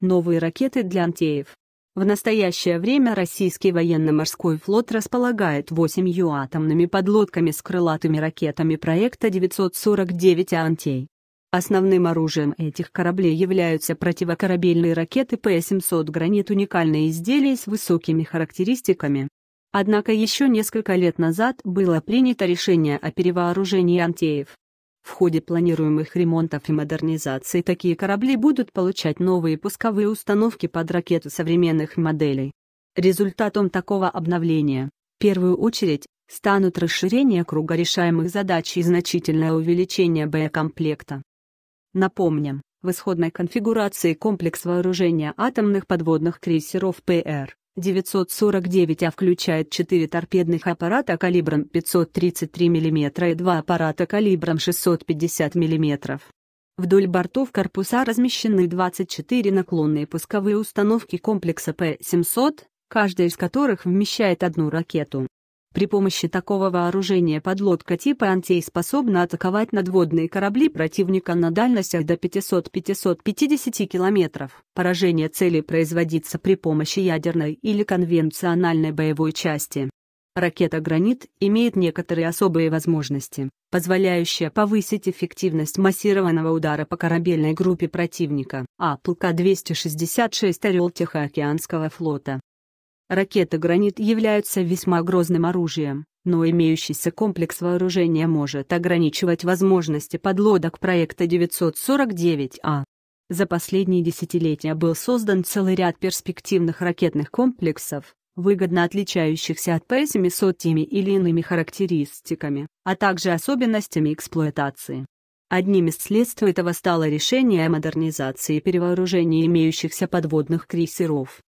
новые ракеты для Антеев. В настоящее время российский военно-морской флот располагает 8 атомными подлодками с крылатыми ракетами проекта 949 «Антей». Основным оружием этих кораблей являются противокорабельные ракеты П-700 «Гранит» уникальные изделия с высокими характеристиками. Однако еще несколько лет назад было принято решение о перевооружении «Антеев». В ходе планируемых ремонтов и модернизации такие корабли будут получать новые пусковые установки под ракету современных моделей. Результатом такого обновления, в первую очередь, станут расширение круга решаемых задач и значительное увеличение боекомплекта. Напомним, в исходной конфигурации комплекс вооружения атомных подводных крейсеров ПР 949, а включает 4 торпедных аппарата калибром 533 мм и 2 аппарата калибром 650 мм. Вдоль бортов корпуса размещены 24 наклонные пусковые установки комплекса П-700, каждая из которых вмещает одну ракету. При помощи такого вооружения подлодка типа «Антей» способна атаковать надводные корабли противника на дальностях до 500-550 километров. Поражение цели производится при помощи ядерной или конвенциональной боевой части. Ракета «Гранит» имеет некоторые особые возможности, позволяющие повысить эффективность массированного удара по корабельной группе противника. А 266 «Орел» Тихоокеанского флота Ракеты «Гранит» являются весьма грозным оружием, но имеющийся комплекс вооружения может ограничивать возможности подлодок проекта 949А. За последние десятилетия был создан целый ряд перспективных ракетных комплексов, выгодно отличающихся от П-700 теми или иными характеристиками, а также особенностями эксплуатации. Одним из следствий этого стало решение о модернизации и перевооружении имеющихся подводных крейсеров.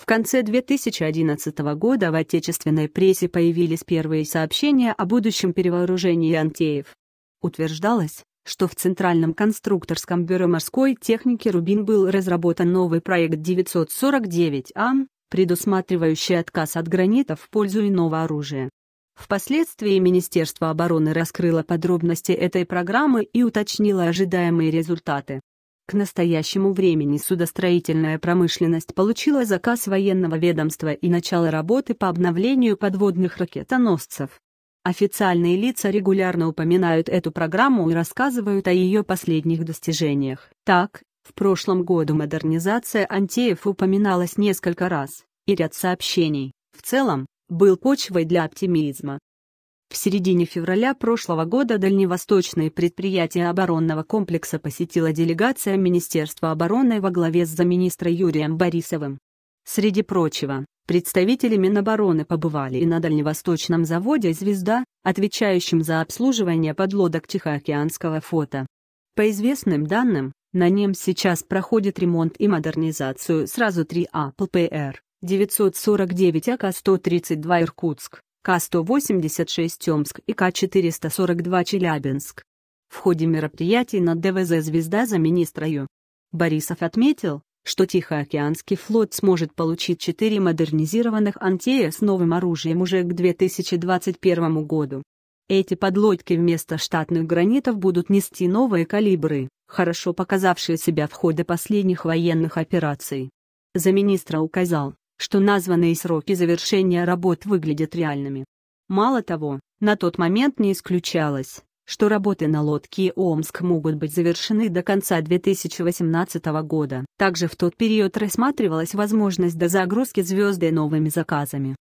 В конце 2011 года в отечественной прессе появились первые сообщения о будущем перевооружении Антеев. Утверждалось, что в Центральном конструкторском бюро морской техники «Рубин» был разработан новый проект 949А, предусматривающий отказ от гранита в пользу иного оружия. Впоследствии Министерство обороны раскрыло подробности этой программы и уточнило ожидаемые результаты. К настоящему времени судостроительная промышленность получила заказ военного ведомства и начало работы по обновлению подводных ракетоносцев. Официальные лица регулярно упоминают эту программу и рассказывают о ее последних достижениях. Так, в прошлом году модернизация Антеев упоминалась несколько раз, и ряд сообщений, в целом, был почвой для оптимизма. В середине февраля прошлого года дальневосточные предприятия оборонного комплекса посетила делегация Министерства обороны во главе с замминистра Юрием Борисовым. Среди прочего, представители Минобороны побывали и на дальневосточном заводе «Звезда», отвечающем за обслуживание подлодок Тихоокеанского флота. По известным данным, на нем сейчас проходит ремонт и модернизацию сразу три АПЛПР 949 АК-132 «Иркутск». К-186 Томск и К-442 Челябинск. В ходе мероприятий на ДВЗ «Звезда» за министрою Борисов отметил, что Тихоокеанский флот сможет получить четыре модернизированных «Антея» с новым оружием уже к 2021 году. Эти подлодки вместо штатных гранитов будут нести новые калибры, хорошо показавшие себя в ходе последних военных операций. За министра указал, что названные сроки завершения работ выглядят реальными. Мало того, на тот момент не исключалось, что работы на лодке Омск могут быть завершены до конца 2018 года. Также в тот период рассматривалась возможность дозагрузки звезды новыми заказами.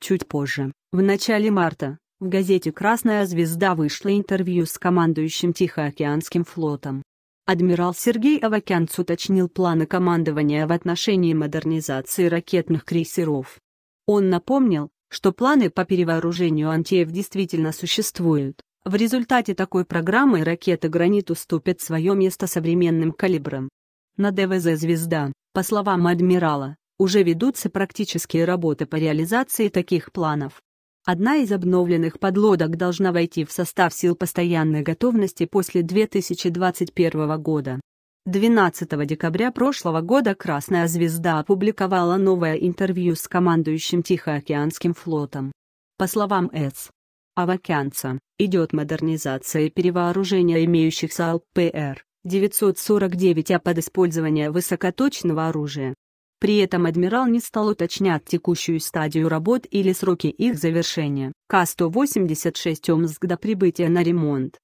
Чуть позже, в начале марта, в газете «Красная звезда» вышло интервью с командующим Тихоокеанским флотом Адмирал Сергей Авакянц уточнил планы командования в отношении модернизации ракетных крейсеров. Он напомнил, что планы по перевооружению Антеев действительно существуют. В результате такой программы ракеты «Гранит» уступят свое место современным калибрам. На ДВЗ «Звезда», по словам адмирала, уже ведутся практические работы по реализации таких планов. Одна из обновленных подлодок должна войти в состав сил постоянной готовности после 2021 года. 12 декабря прошлого года «Красная звезда» опубликовала новое интервью с командующим Тихоокеанским флотом. По словам С. Авакянца, идет модернизация и перевооружение имеющихся ЛПР-949А под использование высокоточного оружия. При этом адмирал не стал уточнять текущую стадию работ или сроки их завершения. К-186 Омск до прибытия на ремонт.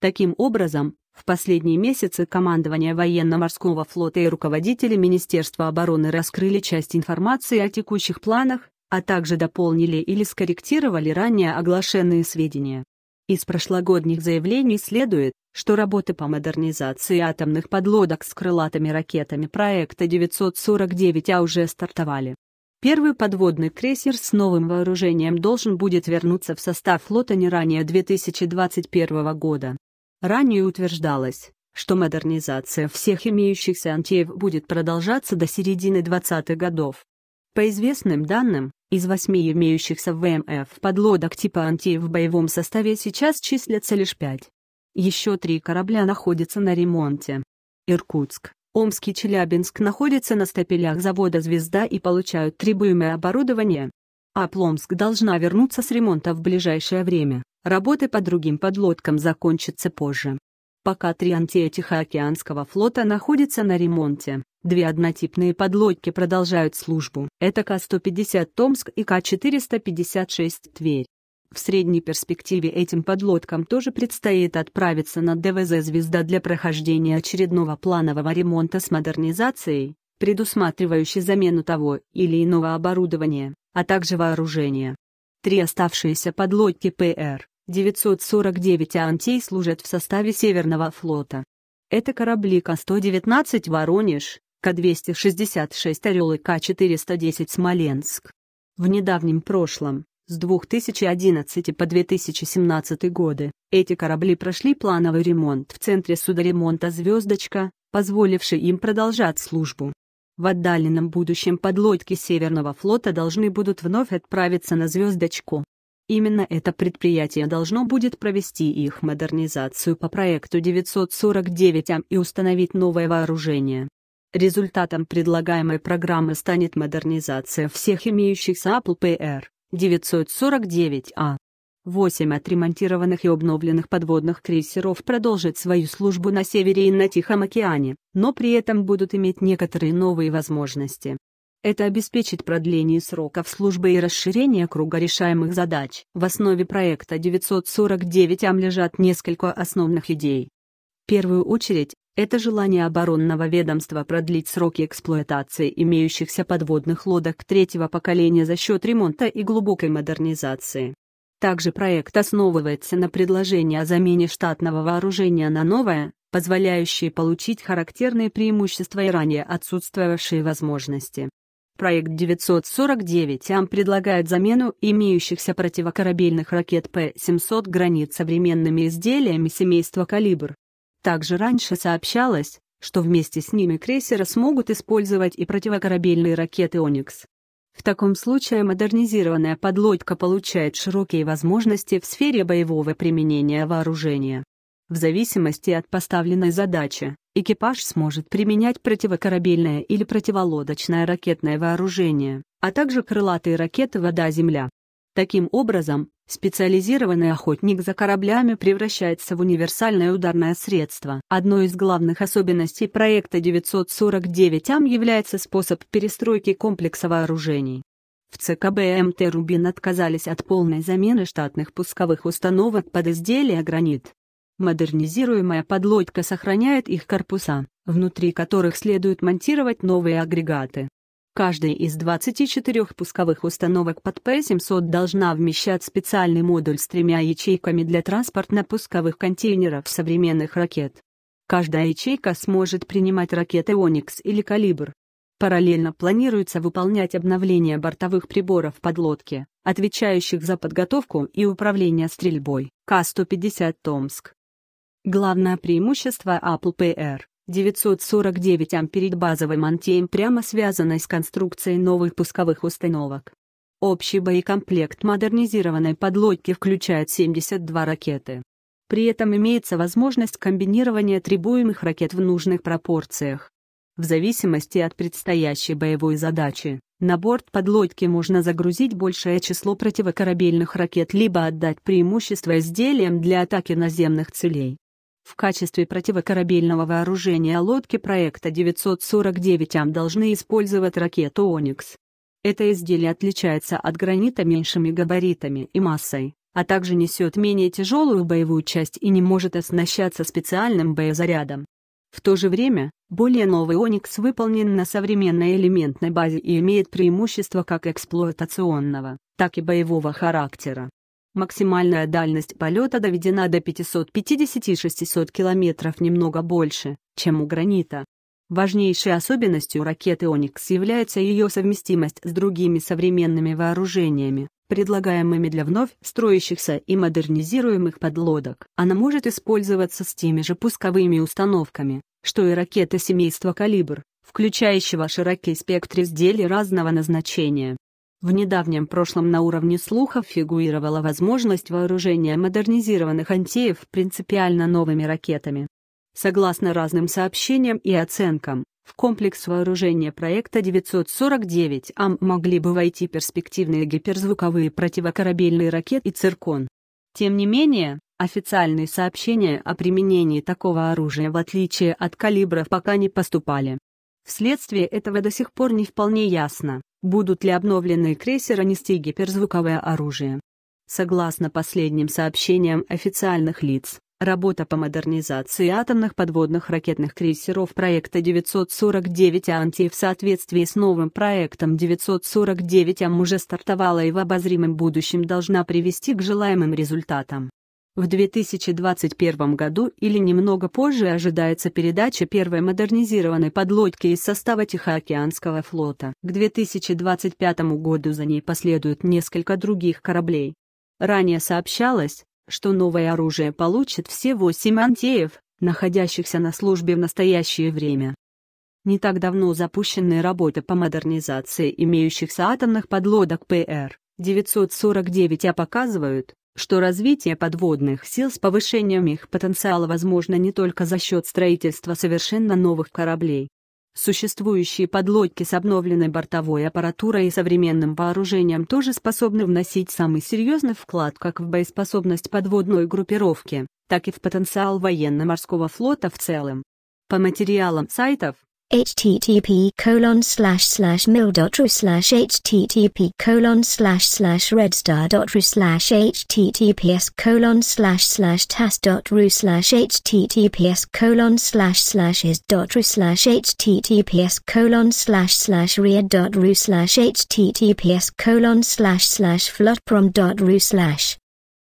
Таким образом, в последние месяцы командование военно-морского флота и руководители Министерства обороны раскрыли часть информации о текущих планах, а также дополнили или скорректировали ранее оглашенные сведения. Из прошлогодних заявлений следует, что работы по модернизации атомных подлодок с крылатыми ракетами проекта 949А уже стартовали. Первый подводный крейсер с новым вооружением должен будет вернуться в состав флота не ранее 2021 года. Ранее утверждалось, что модернизация всех имеющихся антеев будет продолжаться до середины 20-х годов. По известным данным, из восьми имеющихся в МФ подлодок типа «Анти» в боевом составе сейчас числятся лишь пять. Еще три корабля находятся на ремонте. Иркутск, Омск и Челябинск находятся на стапелях завода «Звезда» и получают требуемое оборудование. А Пломск должна вернуться с ремонта в ближайшее время, работы по другим подлодкам закончатся позже. Пока три антиотихоокеанского флота находятся на ремонте, Две однотипные подлодки продолжают службу. Это К-150 Томск и К-456 Тверь. В средней перспективе этим подлодкам тоже предстоит отправиться на ДВЗ «Звезда» для прохождения очередного планового ремонта с модернизацией, предусматривающей замену того или иного оборудования, а также вооружения. Три оставшиеся подлодки ПР 949 «Антей» служат в составе Северного флота. Это корабли К-119 «Воронеж», к-266 «Орел» и К-410 «Смоленск». В недавнем прошлом, с 2011 по 2017 годы, эти корабли прошли плановый ремонт в Центре судоремонта «Звездочка», позволивший им продолжать службу. В отдаленном будущем подлодки Северного флота должны будут вновь отправиться на «Звездочку». Именно это предприятие должно будет провести их модернизацию по проекту 949М и установить новое вооружение. Результатом предлагаемой программы станет модернизация всех имеющихся Apple PR 949A. А. Восемь отремонтированных и обновленных подводных крейсеров продолжат свою службу на севере и на Тихом океане, но при этом будут иметь некоторые новые возможности. Это обеспечит продление сроков службы и расширение круга решаемых задач. В основе проекта 949 АМ лежат несколько основных идей. В первую очередь, это желание оборонного ведомства продлить сроки эксплуатации имеющихся подводных лодок третьего поколения за счет ремонта и глубокой модернизации. Также проект основывается на предложении о замене штатного вооружения на новое, позволяющее получить характерные преимущества и ранее отсутствовавшие возможности. Проект 949 АМ предлагает замену имеющихся противокорабельных ракет П-700 гранит современными изделиями семейства «Калибр», также раньше сообщалось, что вместе с ними крейсера смогут использовать и противокорабельные ракеты «Оникс». В таком случае модернизированная подлодка получает широкие возможности в сфере боевого применения вооружения. В зависимости от поставленной задачи, экипаж сможет применять противокорабельное или противолодочное ракетное вооружение, а также крылатые ракеты «Вода-Земля». Таким образом, специализированный охотник за кораблями превращается в универсальное ударное средство. Одной из главных особенностей проекта 949 ам является способ перестройки комплекса вооружений. В ЦКБ МТ «Рубин» отказались от полной замены штатных пусковых установок под изделия «Гранит». Модернизируемая подлодка сохраняет их корпуса, внутри которых следует монтировать новые агрегаты. Каждая из 24 пусковых установок под P700 должна вмещать специальный модуль с тремя ячейками для транспортно-пусковых контейнеров современных ракет. Каждая ячейка сможет принимать ракеты «Оникс» или «Калибр». Параллельно планируется выполнять обновление бортовых приборов подлодки, отвечающих за подготовку и управление стрельбой К-150 «Томск». Главное преимущество Apple PR 949 Ам базовой базовым прямо связанной с конструкцией новых пусковых установок. Общий боекомплект модернизированной подлодки включает 72 ракеты. При этом имеется возможность комбинирования требуемых ракет в нужных пропорциях. В зависимости от предстоящей боевой задачи, на борт подлодки можно загрузить большее число противокорабельных ракет либо отдать преимущество изделиям для атаки наземных целей. В качестве противокорабельного вооружения лодки проекта 949М должны использовать ракету «Оникс». Это изделие отличается от гранита меньшими габаритами и массой, а также несет менее тяжелую боевую часть и не может оснащаться специальным боезарядом. В то же время, более новый «Оникс» выполнен на современной элементной базе и имеет преимущества как эксплуатационного, так и боевого характера. Максимальная дальность полета доведена до 550-600 км, немного больше, чем у гранита. Важнейшей особенностью ракеты «Оникс» является ее совместимость с другими современными вооружениями, предлагаемыми для вновь строящихся и модернизируемых подлодок. Она может использоваться с теми же пусковыми установками, что и ракеты семейства «Калибр», включающего широкий спектр изделий разного назначения. В недавнем прошлом на уровне слухов фигурировала возможность вооружения модернизированных «Антеев» принципиально новыми ракетами. Согласно разным сообщениям и оценкам, в комплекс вооружения проекта 949 АМ могли бы войти перспективные гиперзвуковые противокорабельные ракеты и «Циркон». Тем не менее, официальные сообщения о применении такого оружия в отличие от калибров пока не поступали. Вследствие этого до сих пор не вполне ясно, будут ли обновленные крейсера нести гиперзвуковое оружие. Согласно последним сообщениям официальных лиц, работа по модернизации атомных подводных ракетных крейсеров проекта 949 «Анти» в соответствии с новым проектом 949 «Ам» уже стартовала и в обозримом будущем должна привести к желаемым результатам. В 2021 году или немного позже ожидается передача первой модернизированной подлодки из состава Тихоокеанского флота. К 2025 году за ней последуют несколько других кораблей. Ранее сообщалось, что новое оружие получит все 8 антеев, находящихся на службе в настоящее время. Не так давно запущенные работы по модернизации имеющихся атомных подлодок ПР-949А показывают, что развитие подводных сил с повышением их потенциала возможно не только за счет строительства совершенно новых кораблей. Существующие подлодки с обновленной бортовой аппаратурой и современным вооружением тоже способны вносить самый серьезный вклад как в боеспособность подводной группировки, так и в потенциал военно-морского флота в целом. По материалам сайтов, http colon slash slash mil.ru slash http colon slash slash redstar.ru slash https colon slash slash tas.ru slash https colon slash slash is.ru slash https colon slash slash read.ru slash https colon slash slash flotprom.ru slash